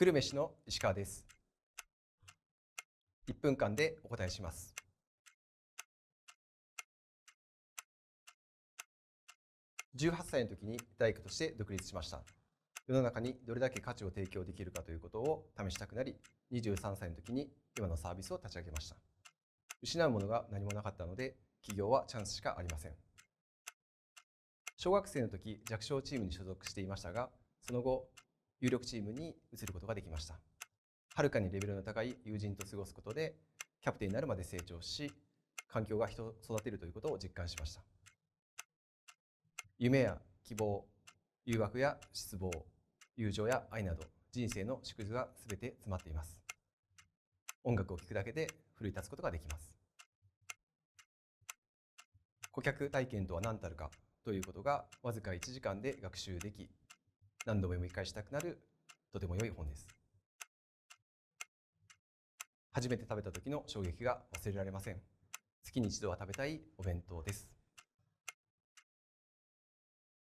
久留米市の石川です1分間でお答えします18歳の時に大工として独立しました世の中にどれだけ価値を提供できるかということを試したくなり23歳の時に今のサービスを立ち上げました失うものが何もなかったので起業はチャンスしかありません小学生の時弱小チームに所属していましたがその後有力チームに移ることができました。はるかにレベルの高い友人と過ごすことで、キャプテンになるまで成長し、環境が人を育てるということを実感しました。夢や希望、誘惑や失望、友情や愛など、人生の縮図が全て詰まっています。音楽を聴くだけで奮い立つことができます。顧客体験とは何たるかということがわずか1時間で学習でき何度も読み返したくなるとても良い本です初めて食べた時の衝撃が忘れられません月に一度は食べたいお弁当です